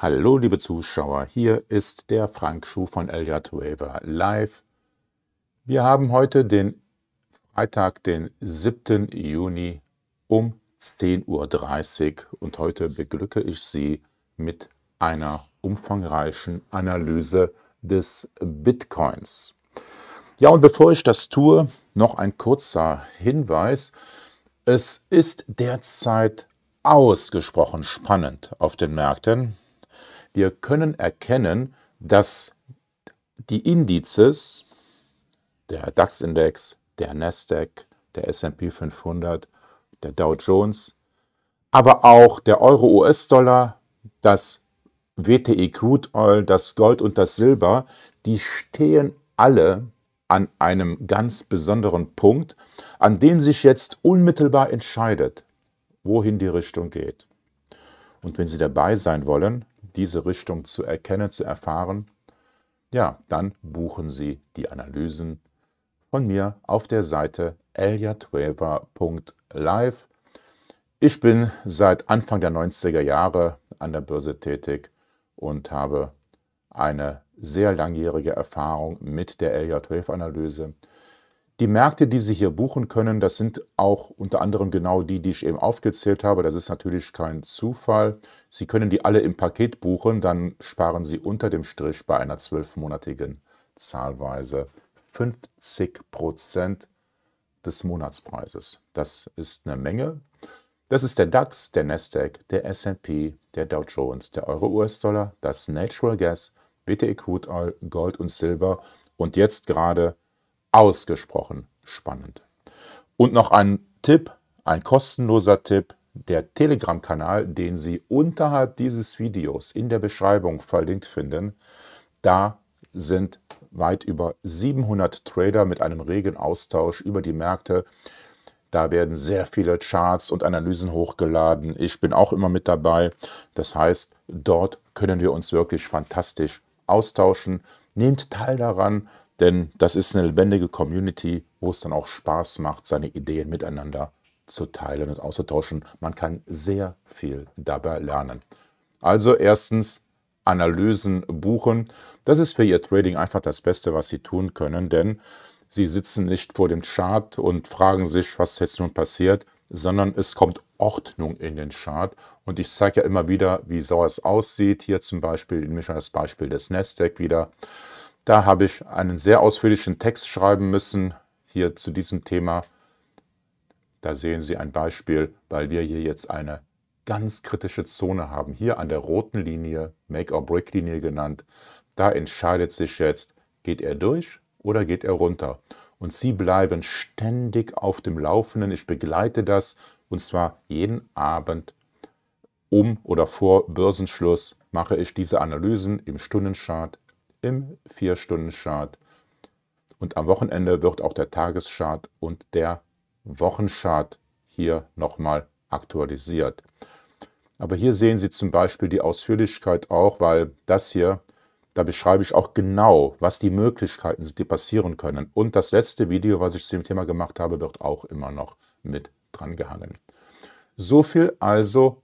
Hallo liebe Zuschauer, hier ist der Frank Schuh von Elliott Waver live. Wir haben heute den Freitag, den 7. Juni um 10.30 Uhr und heute beglücke ich Sie mit einer umfangreichen Analyse des Bitcoins. Ja, und bevor ich das tue, noch ein kurzer Hinweis. Es ist derzeit ausgesprochen spannend auf den Märkten wir können erkennen, dass die Indizes, der DAX-Index, der Nasdaq, der SP 500, der Dow Jones, aber auch der Euro-US-Dollar, das WTI Crude Oil, das Gold und das Silber, die stehen alle an einem ganz besonderen Punkt, an dem sich jetzt unmittelbar entscheidet, wohin die Richtung geht. Und wenn Sie dabei sein wollen, diese Richtung zu erkennen, zu erfahren, ja, dann buchen Sie die Analysen von mir auf der Seite eliatueva.live. Ich bin seit Anfang der 90er Jahre an der Börse tätig und habe eine sehr langjährige Erfahrung mit der LJ12-Analyse. Die Märkte, die Sie hier buchen können, das sind auch unter anderem genau die, die ich eben aufgezählt habe. Das ist natürlich kein Zufall. Sie können die alle im Paket buchen, dann sparen Sie unter dem Strich bei einer zwölfmonatigen Zahlweise 50 Prozent des Monatspreises. Das ist eine Menge. Das ist der DAX, der Nasdaq, der S&P, der Dow Jones, der Euro-US-Dollar, das Natural Gas, BTE Crude Oil, Gold und Silber und jetzt gerade ausgesprochen spannend. Und noch ein Tipp, ein kostenloser Tipp, der Telegram-Kanal, den Sie unterhalb dieses Videos in der Beschreibung verlinkt finden, da sind weit über 700 Trader mit einem regen Austausch über die Märkte. Da werden sehr viele Charts und Analysen hochgeladen. Ich bin auch immer mit dabei. Das heißt, dort können wir uns wirklich fantastisch austauschen. Nehmt teil daran, denn das ist eine lebendige Community, wo es dann auch Spaß macht, seine Ideen miteinander zu teilen und auszutauschen. Man kann sehr viel dabei lernen. Also erstens Analysen buchen. Das ist für Ihr Trading einfach das Beste, was Sie tun können, denn Sie sitzen nicht vor dem Chart und fragen sich, was jetzt nun passiert, sondern es kommt Ordnung in den Chart. Und ich zeige ja immer wieder, wie sauer es aussieht. Hier zum Beispiel, ich nehme schon das Beispiel des Nasdaq wieder. Da habe ich einen sehr ausführlichen Text schreiben müssen hier zu diesem Thema. Da sehen Sie ein Beispiel, weil wir hier jetzt eine ganz kritische Zone haben. Hier an der roten Linie, Make-or-Break-Linie genannt, da entscheidet sich jetzt, geht er durch oder geht er runter. Und Sie bleiben ständig auf dem Laufenden. Ich begleite das und zwar jeden Abend um oder vor Börsenschluss mache ich diese Analysen im Stundenchart im 4-Stunden-Chart. Und am Wochenende wird auch der Tageschart und der Wochenchart hier nochmal aktualisiert. Aber hier sehen Sie zum Beispiel die Ausführlichkeit auch, weil das hier, da beschreibe ich auch genau, was die Möglichkeiten sind, die passieren können. Und das letzte Video, was ich zu dem Thema gemacht habe, wird auch immer noch mit dran gehangen. So viel also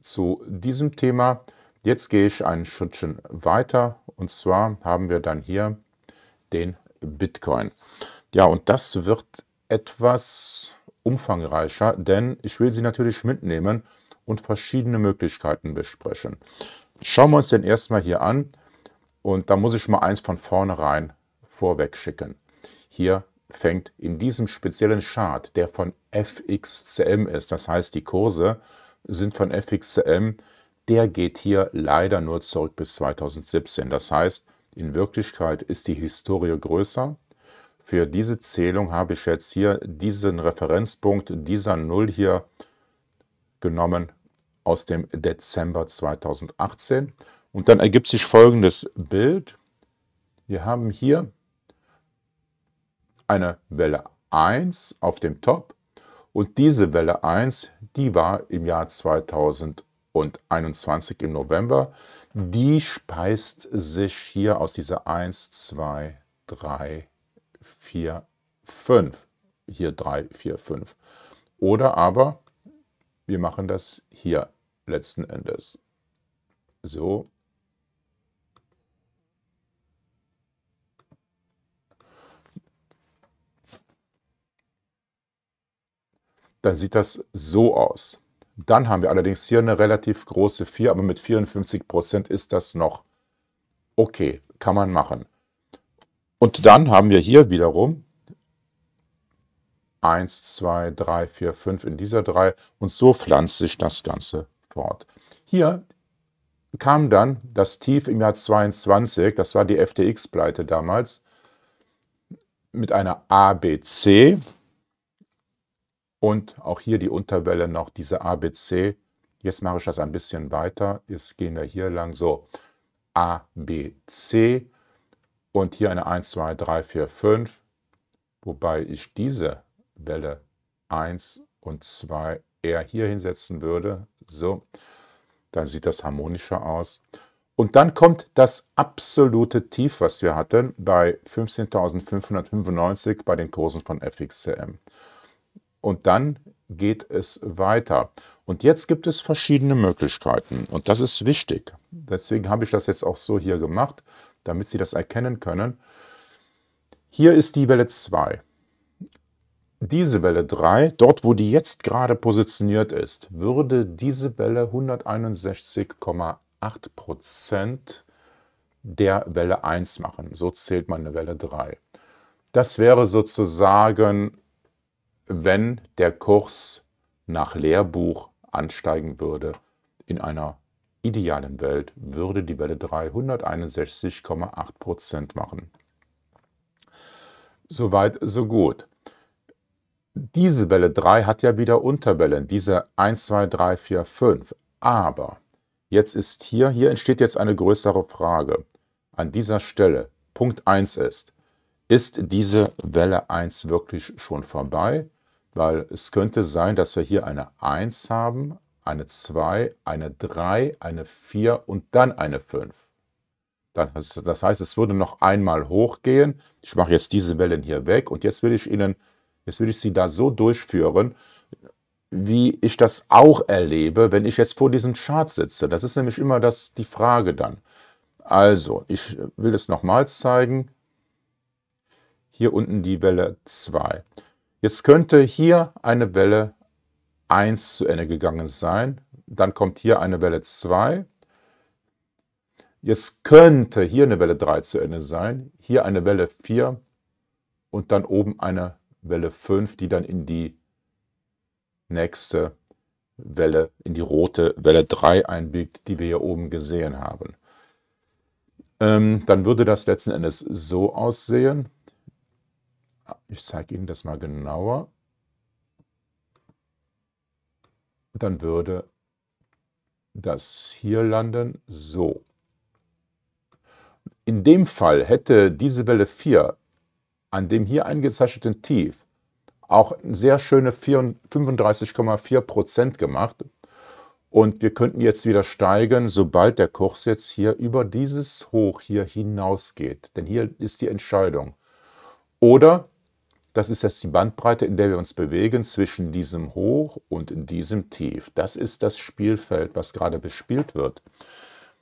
zu diesem Thema. Jetzt gehe ich einen Schrittchen weiter und zwar haben wir dann hier den Bitcoin. Ja, und das wird etwas umfangreicher, denn ich will Sie natürlich mitnehmen und verschiedene Möglichkeiten besprechen. Schauen wir uns den erstmal hier an und da muss ich mal eins von vornherein vorweg schicken. Hier fängt in diesem speziellen Chart, der von FXCM ist, das heißt die Kurse sind von FXCM der geht hier leider nur zurück bis 2017. Das heißt, in Wirklichkeit ist die Historie größer. Für diese Zählung habe ich jetzt hier diesen Referenzpunkt, dieser Null hier genommen aus dem Dezember 2018. Und dann ergibt sich folgendes Bild. Wir haben hier eine Welle 1 auf dem Top und diese Welle 1, die war im Jahr 2018 und 21 im November. Die speist sich hier aus dieser 1, 2, 3, 4, 5. Hier 3, 4, 5. Oder aber wir machen das hier letzten Endes. So. Dann sieht das so aus. Dann haben wir allerdings hier eine relativ große 4, aber mit 54% Prozent ist das noch okay, kann man machen. Und dann haben wir hier wiederum 1, 2, 3, 4, 5 in dieser 3 und so pflanzt sich das Ganze fort. Hier kam dann das Tief im Jahr 22, das war die FTX-Pleite damals, mit einer ABC und auch hier die Unterwelle noch diese ABC. Jetzt mache ich das ein bisschen weiter. Jetzt gehen wir hier lang so. ABC Und hier eine 1, 2, 3, 4, 5. Wobei ich diese Welle 1 und 2 eher hier hinsetzen würde. So, dann sieht das harmonischer aus. Und dann kommt das absolute Tief, was wir hatten bei 15.595 bei den Kursen von FXCM und dann geht es weiter. Und jetzt gibt es verschiedene Möglichkeiten und das ist wichtig. Deswegen habe ich das jetzt auch so hier gemacht, damit Sie das erkennen können. Hier ist die Welle 2. Diese Welle 3, dort wo die jetzt gerade positioniert ist, würde diese Welle 161,8% der Welle 1 machen. So zählt man eine Welle 3. Das wäre sozusagen wenn der Kurs nach Lehrbuch ansteigen würde. In einer idealen Welt würde die Welle 361,8 Prozent machen. Soweit, so gut. Diese Welle 3 hat ja wieder Unterwellen, diese 1, 2, 3, 4, 5. Aber jetzt ist hier, hier entsteht jetzt eine größere Frage. An dieser Stelle, Punkt 1 ist, ist diese Welle 1 wirklich schon vorbei? weil es könnte sein, dass wir hier eine 1 haben, eine 2, eine 3, eine 4 und dann eine 5. das heißt, es würde noch einmal hochgehen. Ich mache jetzt diese Wellen hier weg und jetzt will ich Ihnen, jetzt will ich Sie da so durchführen, wie ich das auch erlebe, wenn ich jetzt vor diesem Chart sitze. Das ist nämlich immer das, die Frage dann. Also, ich will es nochmals zeigen. Hier unten die Welle 2. Jetzt könnte hier eine Welle 1 zu Ende gegangen sein. Dann kommt hier eine Welle 2. Jetzt könnte hier eine Welle 3 zu Ende sein, hier eine Welle 4 und dann oben eine Welle 5, die dann in die nächste Welle, in die rote Welle 3 einbiegt, die wir hier oben gesehen haben. Ähm, dann würde das letzten Endes so aussehen. Ich zeige Ihnen das mal genauer. dann würde das hier landen, so. In dem Fall hätte diese Welle 4 an dem hier eingezeichneten Tief auch sehr schöne 35,4% gemacht. Und wir könnten jetzt wieder steigen, sobald der Kurs jetzt hier über dieses Hoch hier hinausgeht. Denn hier ist die Entscheidung. Oder das ist jetzt die Bandbreite, in der wir uns bewegen zwischen diesem Hoch und diesem Tief. Das ist das Spielfeld, was gerade bespielt wird.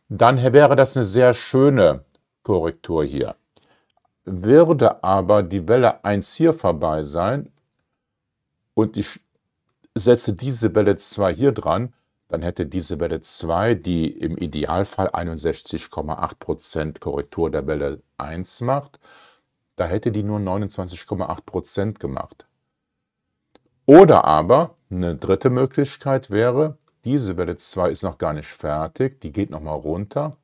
Dann wäre das eine sehr schöne Korrektur hier. Würde aber die Welle 1 hier vorbei sein und ich setze diese Welle 2 hier dran, dann hätte diese Welle 2, die im Idealfall 61,8% Korrektur der Welle 1 macht, da hätte die nur 29,8 gemacht. Oder aber eine dritte Möglichkeit wäre, diese Welle 2 ist noch gar nicht fertig, die geht nochmal runter.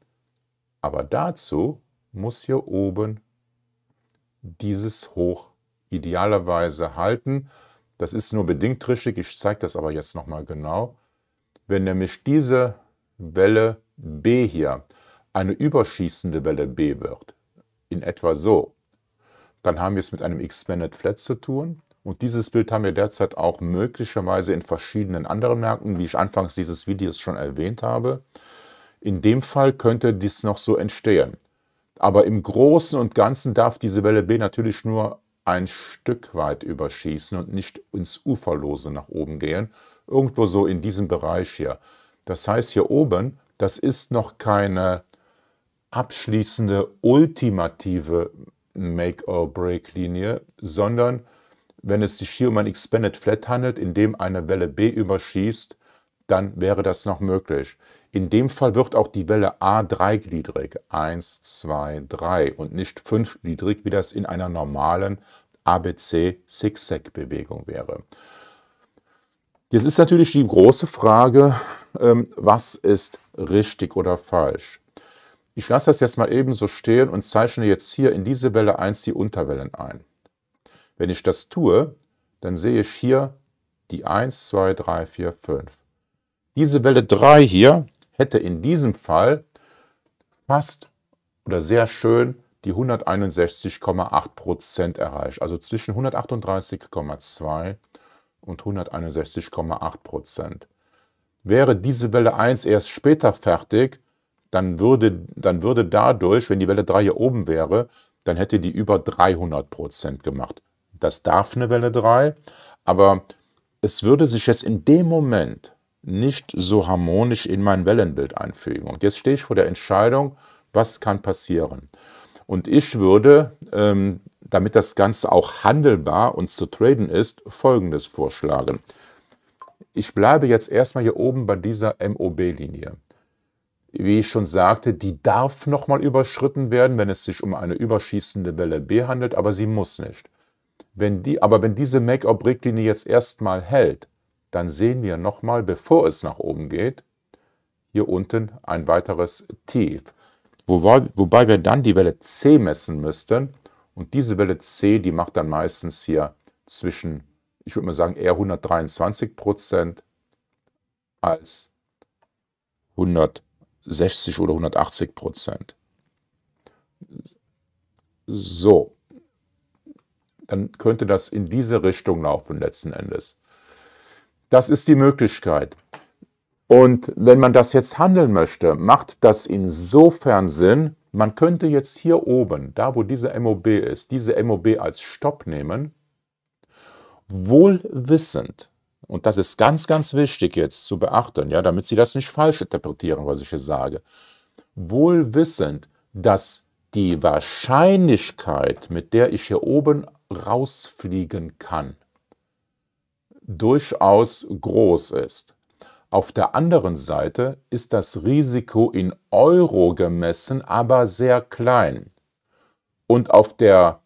Aber dazu muss hier oben dieses Hoch idealerweise halten. Das ist nur bedingt richtig, ich zeige das aber jetzt nochmal genau. Wenn nämlich diese Welle B hier eine überschießende Welle B wird, in etwa so, dann haben wir es mit einem Expanded Flat zu tun. Und dieses Bild haben wir derzeit auch möglicherweise in verschiedenen anderen Märkten, wie ich anfangs dieses Videos schon erwähnt habe. In dem Fall könnte dies noch so entstehen. Aber im Großen und Ganzen darf diese Welle B natürlich nur ein Stück weit überschießen und nicht ins Uferlose nach oben gehen. Irgendwo so in diesem Bereich hier. Das heißt, hier oben, das ist noch keine abschließende, ultimative Make-or-Break-Linie, sondern wenn es sich hier um ein Expanded Flat handelt, in dem eine Welle B überschießt, dann wäre das noch möglich. In dem Fall wird auch die Welle A dreigliedrig, 1, 2, 3 und nicht fünfgliedrig, wie das in einer normalen ABC-Zigzag-Bewegung wäre. Jetzt ist natürlich die große Frage, ähm, was ist richtig oder falsch? Ich lasse das jetzt mal eben so stehen und zeichne jetzt hier in diese Welle 1 die Unterwellen ein. Wenn ich das tue, dann sehe ich hier die 1, 2, 3, 4, 5. Diese Welle 3 hier hätte in diesem Fall fast oder sehr schön die 161,8% erreicht. Also zwischen 138,2 und 161,8%. Wäre diese Welle 1 erst später fertig, dann würde, dann würde dadurch, wenn die Welle 3 hier oben wäre, dann hätte die über 300 Prozent gemacht. Das darf eine Welle 3, aber es würde sich jetzt in dem Moment nicht so harmonisch in mein Wellenbild einfügen. Und jetzt stehe ich vor der Entscheidung, was kann passieren. Und ich würde, ähm, damit das Ganze auch handelbar und zu traden ist, Folgendes vorschlagen. Ich bleibe jetzt erstmal hier oben bei dieser MOB-Linie wie ich schon sagte, die darf nochmal überschritten werden, wenn es sich um eine überschießende Welle B handelt, aber sie muss nicht. Wenn die, aber wenn diese Make-up-Richtlinie jetzt erstmal hält, dann sehen wir nochmal, bevor es nach oben geht, hier unten ein weiteres Tief. Wobei, wobei wir dann die Welle C messen müssten. Und diese Welle C, die macht dann meistens hier zwischen, ich würde mal sagen, eher 123 als 100 60 oder 180 Prozent. So, dann könnte das in diese Richtung laufen letzten Endes. Das ist die Möglichkeit. Und wenn man das jetzt handeln möchte, macht das insofern Sinn, man könnte jetzt hier oben, da wo diese MOB ist, diese MOB als Stopp nehmen, wohl wissend, und das ist ganz, ganz wichtig jetzt zu beachten, ja, damit Sie das nicht falsch interpretieren, was ich hier sage. Wohl wissend, dass die Wahrscheinlichkeit, mit der ich hier oben rausfliegen kann, durchaus groß ist. Auf der anderen Seite ist das Risiko in Euro gemessen aber sehr klein. Und auf der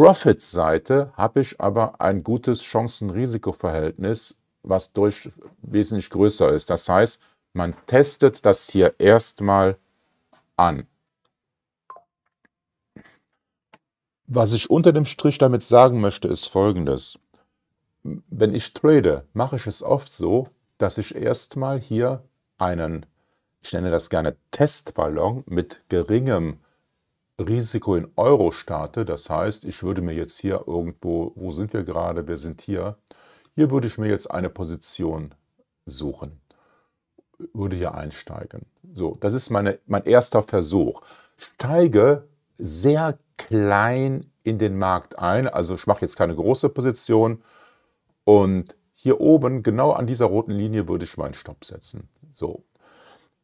Profits-Seite habe ich aber ein gutes Chancen-Risiko-Verhältnis, was durch wesentlich größer ist. Das heißt, man testet das hier erstmal an. Was ich unter dem Strich damit sagen möchte, ist folgendes. Wenn ich trade, mache ich es oft so, dass ich erstmal hier einen, ich nenne das gerne Testballon mit geringem Risiko in euro starte, Das heißt, ich würde mir jetzt hier irgendwo, wo sind wir gerade, wir sind hier? Hier würde ich mir jetzt eine Position suchen, würde hier einsteigen. So, das ist meine, mein erster Versuch. Steige sehr klein in den Markt ein, also ich mache jetzt keine große Position und hier oben, genau an dieser roten Linie, würde ich meinen Stopp setzen. So,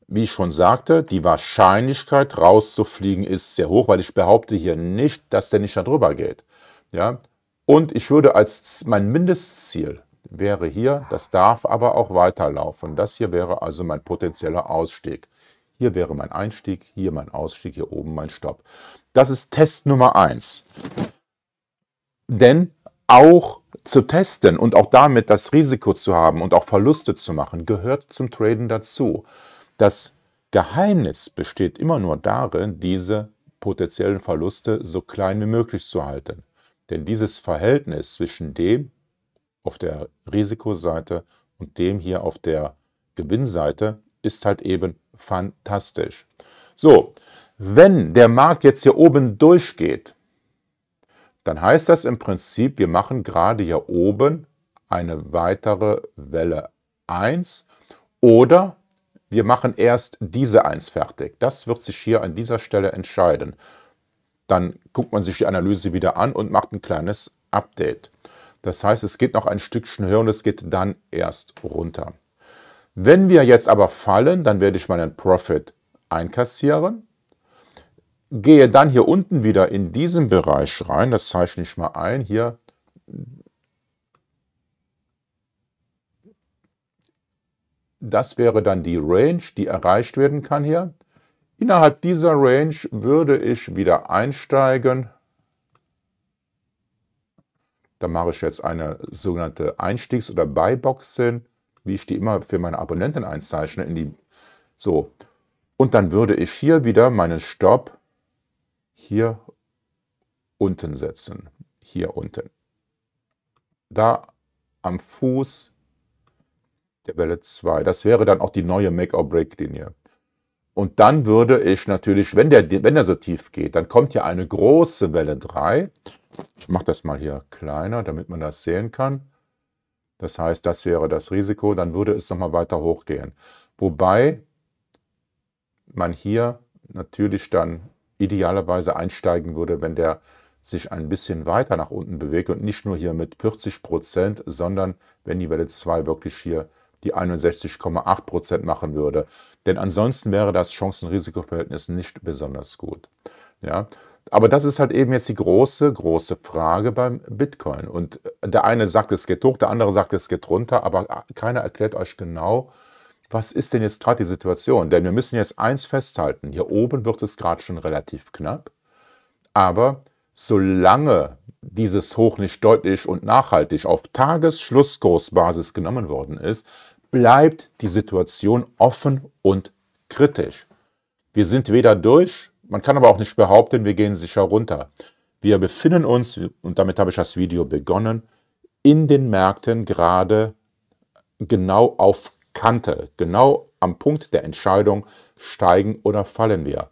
wie ich schon sagte, die Wahrscheinlichkeit rauszufliegen ist sehr hoch, weil ich behaupte hier nicht, dass der nicht darüber geht. Ja? Und ich würde als mein Mindestziel wäre hier, das darf aber auch weiterlaufen. Das hier wäre also mein potenzieller Ausstieg. Hier wäre mein Einstieg, hier mein Ausstieg, hier oben mein Stopp. Das ist Test Nummer 1. Denn auch zu testen und auch damit das Risiko zu haben und auch Verluste zu machen, gehört zum Traden dazu. Das Geheimnis besteht immer nur darin, diese potenziellen Verluste so klein wie möglich zu halten. Denn dieses Verhältnis zwischen dem auf der Risikoseite und dem hier auf der Gewinnseite ist halt eben fantastisch. So, wenn der Markt jetzt hier oben durchgeht, dann heißt das im Prinzip, wir machen gerade hier oben eine weitere Welle 1 oder wir machen erst diese eins fertig. Das wird sich hier an dieser Stelle entscheiden. Dann guckt man sich die Analyse wieder an und macht ein kleines Update. Das heißt, es geht noch ein Stückchen höher und es geht dann erst runter. Wenn wir jetzt aber fallen, dann werde ich meinen Profit einkassieren, gehe dann hier unten wieder in diesen Bereich rein, das zeichne ich mal ein, hier Das wäre dann die Range, die erreicht werden kann hier. Innerhalb dieser Range würde ich wieder einsteigen. Da mache ich jetzt eine sogenannte Einstiegs- oder Buybox wie ich die immer für meine Abonnenten einzeichne. In die so. Und dann würde ich hier wieder meinen Stopp hier unten setzen. Hier unten. Da am Fuß der Welle 2. Das wäre dann auch die neue Make-or-Break-Linie. Und dann würde ich natürlich, wenn der, wenn der so tief geht, dann kommt ja eine große Welle 3. Ich mache das mal hier kleiner, damit man das sehen kann. Das heißt, das wäre das Risiko. Dann würde es nochmal weiter hochgehen. Wobei man hier natürlich dann idealerweise einsteigen würde, wenn der sich ein bisschen weiter nach unten bewegt und nicht nur hier mit 40 Prozent, sondern wenn die Welle 2 wirklich hier die 61,8 Prozent machen würde. Denn ansonsten wäre das Chancen-Risikoverhältnis nicht besonders gut. Ja? Aber das ist halt eben jetzt die große, große Frage beim Bitcoin. Und der eine sagt, es geht hoch, der andere sagt, es geht runter, aber keiner erklärt euch genau, was ist denn jetzt gerade die Situation? Denn wir müssen jetzt eins festhalten, hier oben wird es gerade schon relativ knapp, aber solange dieses Hoch nicht deutlich und nachhaltig auf Tagesschlusskursbasis genommen worden ist, bleibt die Situation offen und kritisch. Wir sind weder durch, man kann aber auch nicht behaupten, wir gehen sicher runter. Wir befinden uns, und damit habe ich das Video begonnen, in den Märkten gerade genau auf Kante, genau am Punkt der Entscheidung, steigen oder fallen wir.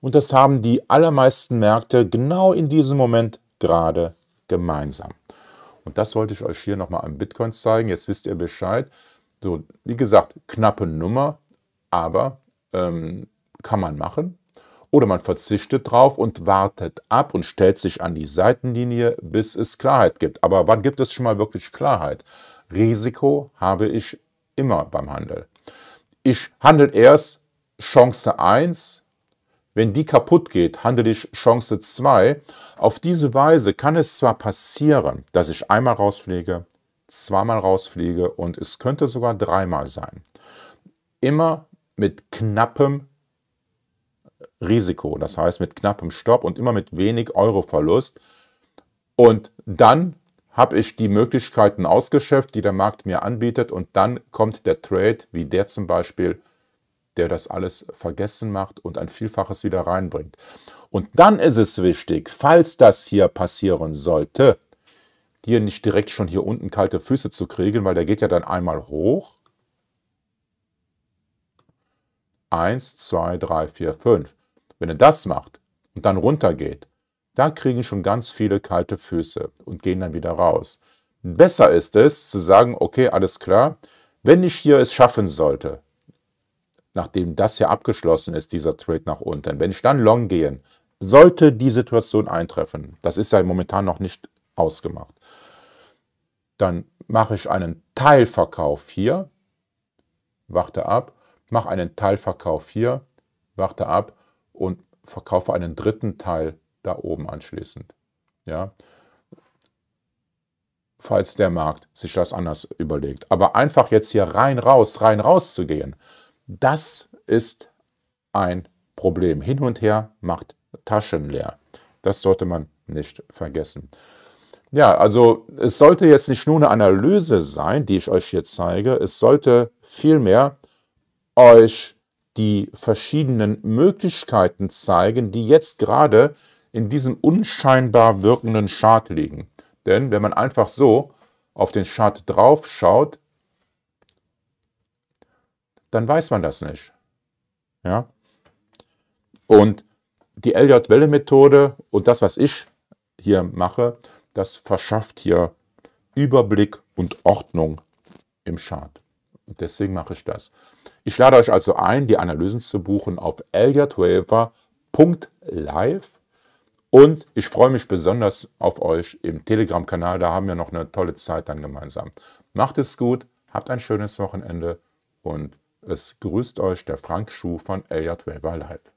Und das haben die allermeisten Märkte genau in diesem Moment gerade gemeinsam. Und das wollte ich euch hier nochmal an Bitcoins zeigen. Jetzt wisst ihr Bescheid. So, wie gesagt, knappe Nummer, aber ähm, kann man machen. Oder man verzichtet drauf und wartet ab und stellt sich an die Seitenlinie, bis es Klarheit gibt. Aber wann gibt es schon mal wirklich Klarheit? Risiko habe ich immer beim Handel. Ich handle erst Chance 1, wenn die kaputt geht, handle ich Chance 2. Auf diese Weise kann es zwar passieren, dass ich einmal rausfliege, zweimal rausfliege und es könnte sogar dreimal sein. Immer mit knappem Risiko, das heißt mit knappem Stopp und immer mit wenig Euroverlust. Und dann habe ich die Möglichkeiten ausgeschöpft, die der Markt mir anbietet und dann kommt der Trade, wie der zum Beispiel der das alles vergessen macht und ein Vielfaches wieder reinbringt. Und dann ist es wichtig, falls das hier passieren sollte, hier nicht direkt schon hier unten kalte Füße zu kriegen, weil der geht ja dann einmal hoch. Eins, zwei, drei, vier, fünf. Wenn er das macht und dann runter geht, da kriegen schon ganz viele kalte Füße und gehen dann wieder raus. Besser ist es zu sagen, okay, alles klar, wenn ich hier es schaffen sollte, nachdem das hier abgeschlossen ist, dieser Trade nach unten, wenn ich dann long gehe, sollte die Situation eintreffen, das ist ja momentan noch nicht ausgemacht, dann mache ich einen Teilverkauf hier, warte ab, mache einen Teilverkauf hier, warte ab und verkaufe einen dritten Teil da oben anschließend. Ja? Falls der Markt sich das anders überlegt. Aber einfach jetzt hier rein raus, rein raus zu gehen, das ist ein Problem. Hin und her macht Taschen leer. Das sollte man nicht vergessen. Ja, also es sollte jetzt nicht nur eine Analyse sein, die ich euch hier zeige. Es sollte vielmehr euch die verschiedenen Möglichkeiten zeigen, die jetzt gerade in diesem unscheinbar wirkenden Chart liegen. Denn wenn man einfach so auf den Chart drauf schaut, dann weiß man das nicht. Ja? Und die LJ-Welle-Methode und das, was ich hier mache, das verschafft hier Überblick und Ordnung im Chart. Und deswegen mache ich das. Ich lade euch also ein, die Analysen zu buchen auf elliotwaver.live und ich freue mich besonders auf euch im Telegram-Kanal. Da haben wir noch eine tolle Zeit dann gemeinsam. Macht es gut, habt ein schönes Wochenende und es grüßt euch der Frank Schuh von Elliott Elliot Live.